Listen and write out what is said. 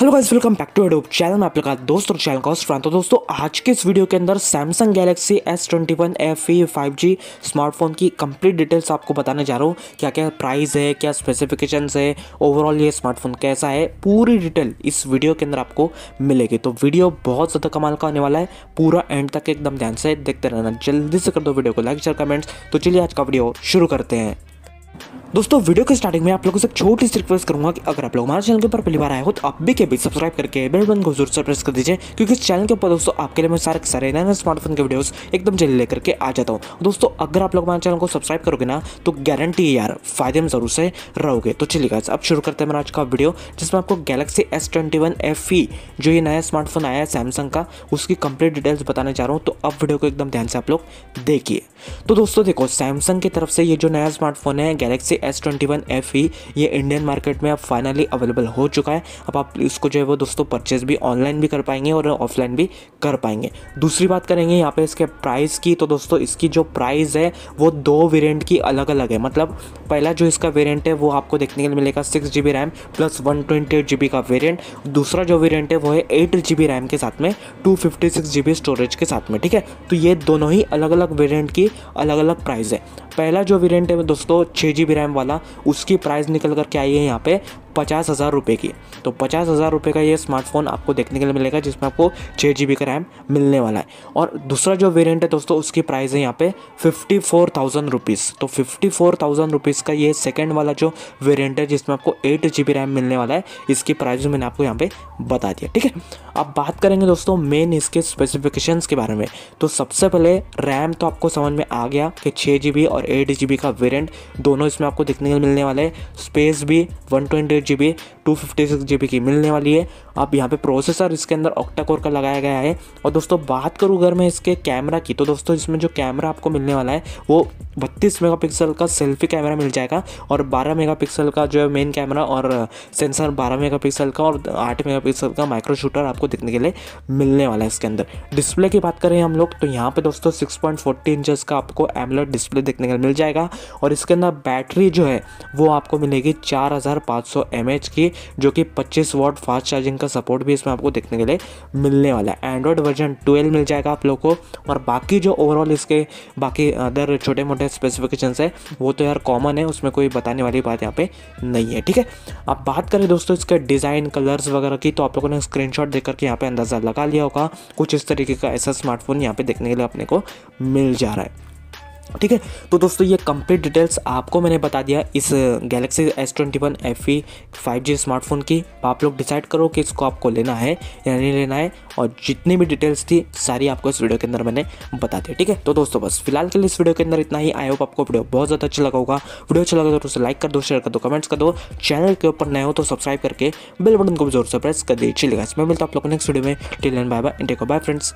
hello guys welcome back to Adobe channel में आप लोग का दोस्त और चैनल का होस्ट तो दोस्तों आज के इस वीडियो के अंदर Samsung Galaxy S twenty one F E five G smartphone की कंप्लीट डिटेल्स आपको बताने जा रहा हूँ क्या क्या प्राइस है क्या स्पेसिफिकेशंस है ओवरऑल ये स्मार्टफोन कैसा है पूरी डिटेल इस वीडियो के अंदर आपको मिलेगी तो वीडियो बहुत ज़्यादा कमाल का होने वाला है पूरा एंड तक एकदम ध्यान से देखते रहना जल्दी से कर दो वीडियो को लाइक शेयर कमेंट्स तो चलिए आज का वीडियो शुरू करते हैं दोस्तों वीडियो के स्टार्टिंग में आप लोगों से छोटी सी रिक्वेस्ट करूंगा कि अगर आप लोग हमारे चैनल के ऊपर पहली बार आए हो तो आप भी के भी सब्सक्राइब करके बेल बटन को जरूर से प्रेस कर दीजिए क्योंकि इस चैनल के ऊपर दोस्तों आपके लिए मैं सारे सारे नए नए स्मार्टफोन के वीडियोस एकदम जल्दी लेकर के आ जाता हूँ दोस्तों अगर आप लोग हमारे चैनल को सब्सक्राइब करोगे ना तो गारंटी यार फायदे में जरूर से रहोगे तो चलिए अब शुरू करते हैं मेरा आज का वीडियो जिसमें आपको Galaxy S twenty one F E जो ये नया स्मार्टफोन आया है सैमसंग का उसकी कंप्लीट डिटेल्स बताने जा रहा हूँ तो अब वीडियो को एकदम ध्यान से आप लोग देखिए तो दोस्तों देखो सैमसंग की तरफ से ये जो नया स्मार्टफोन है Galaxy S twenty one F E ये इंडियन मार्केट में अब फाइनली अवेलेबल हो चुका है अब आप इसको जो है वो दोस्तों परचेज भी ऑनलाइन भी कर पाएंगे और ऑफलाइन भी कर पाएंगे दूसरी बात करेंगे यहाँ पे इसके प्राइस की तो दोस्तों इसकी जो प्राइस है वो दो वेरियंट की अलग अलग है मतलब पहला जो इसका वेरियंट है वो आपको देखने के लिए मिलेगा six G B RAM plus one twenty eight G B का वेरियंट दूसरा जो वेरियंट है वो है एट जी बी रैम के साथ में two fifty six G B storage के साथ में ठीक है तो ये दोनों ही अलग अलग वेरियंट की अलग अलग प्राइस है पहला जो वेरियंट है दोस्तों छः जी बी रैम वाला उसकी प्राइस निकल कर के आई है यहाँ पे पचास हज़ार रुपये की तो पचास हज़ार रुपये का ये स्मार्टफोन आपको देखने के लिए मिलेगा जिसमें आपको छः जी बी का रैम मिलने वाला है और दूसरा जो वेरियंट है दोस्तों उसकी प्राइस है यहाँ पे फिफ्टी फोर थाउजेंड रुपीज़ तो फिफ्टी फोर थाउजेंड रुपीज़ का ये सेकेंड वाला जो वेरियंट है जिसमें आपको एट जी बी रैम मिलने वाला है इसकी प्राइस मैंने आपको यहाँ पर बता दिया ठीक है अब बात करेंगे दोस्तों मेन इसके स्पेसिफिकेशन के बारे में तो सबसे पहले रैम तो आपको समझ में आ गया कि छः जी बी और एट जी बी का वेरियंट दोनों इसमें आपको देखने के लिए मिलने वाला है स्पेस भी one twenty eight G B two fifty six G B की मिलने वाली है अब यहाँ पे प्रोसेसर इसके अंदर ऑक्टा कोर का लगाया गया है और दोस्तों बात करूँ अगर मैं इसके कैमरा की तो दोस्तों इसमें जो कैमरा आपको मिलने वाला है वो बत्तीस मेगा का सेल्फी कैमरा मिल जाएगा और बारह मेगा का जो है मेन कैमरा और सेंसर बारह मेगा का और आठ मेगा का माइक्रो शूटर आपको देखने के लिए मिलने वाला है इसके अंदर डिस्प्ले की बात करें हम लोग तो यहाँ पे दोस्तों सिक्स पॉइंट फोर्टी इंचज का आपको एमलेट डिस्प्ले देखने के लिए मिल जाएगा और इसके अंदर बैटरी जो है वो आपको मिलेगी चार हज़ार पाँच सौ एम की जो कि 25 वॉट फास्ट चार्जिंग का सपोर्ट भी इसमें आपको देखने के लिए मिलने वाला है एंड्रॉयड वर्जन 12 मिल जाएगा आप लोग को और बाकी जो ओवरऑल इसके बाकी अदर छोटे मोटे स्पेसिफिकेशन है वो तो यार कॉमन है उसमें कोई बताने वाली बात यहाँ पे नहीं है ठीक है अब बात करें दोस्तों इसके डिज़ाइन कलर्स वगैरह की तो आप लोगों ने स्क्रीन शॉट देख करके यहाँ पे अंदाज़ा लगा लिया होगा कुछ इस तरीके का ऐसा स्मार्टफोन यहाँ पे देखने के लिए अपने को मिल जा रहा है ठीक है तो दोस्तों ये कंप्लीट डिटेल्स आपको मैंने बता दिया इस Galaxy S twenty one F E five G smartphone की तो आप लोग डिसाइड करो कि इसको आपको लेना है या नहीं लेना है और जितनी भी डिटेल्स थी सारी आपको इस वीडियो के अंदर मैंने बता दी ठीक है तो दोस्तों बस फिलहाल के लिए इस वीडियो के अंदर इतना ही आई होप आपको वीडियो बहुत ज़्यादा अच्छा लगा होगा वीडियो अच्छा लगा तो उसे लाइक कर दो शेयर कर दो कमेंट्स कर दो चैनल के ऊपर नए हो तो सब्सक्राइब करके बेल बटन को भी जोर से प्रेस कर चलेगा इसमें मिलता आप लोग नेक्स्ट वीडियो में till bye bye and bye friends